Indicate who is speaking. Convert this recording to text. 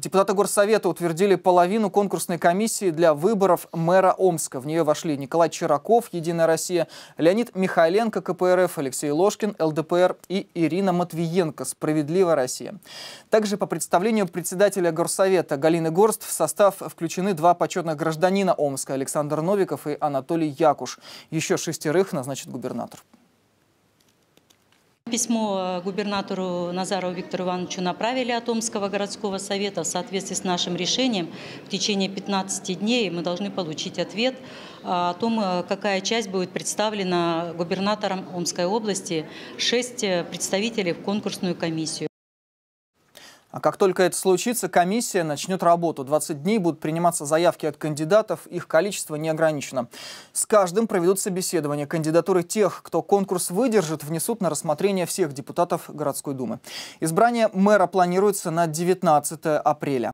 Speaker 1: Депутаты Горсовета утвердили половину конкурсной комиссии для выборов мэра Омска. В нее вошли Николай Чираков, «Единая Россия», Леонид Михайленко, КПРФ, Алексей Ложкин, ЛДПР и Ирина Матвиенко, «Справедливая Россия». Также по представлению председателя Горсовета Галины Горст в состав включены два почетных гражданина Омска – Александр Новиков и Анатолий Якуш. Еще шестерых назначит губернатор.
Speaker 2: Письмо э, губернатору Назарову Виктору Ивановичу направили от Омского городского совета. В соответствии с нашим решением в течение 15 дней мы должны получить ответ э, о том, э, какая часть будет представлена губернатором Омской области. Шесть представителей в конкурсную комиссию.
Speaker 1: А как только это случится, комиссия начнет работу. 20 дней будут приниматься заявки от кандидатов, их количество не ограничено. С каждым проведут собеседование. Кандидатуры тех, кто конкурс выдержит, внесут на рассмотрение всех депутатов городской думы. Избрание мэра планируется на 19 апреля.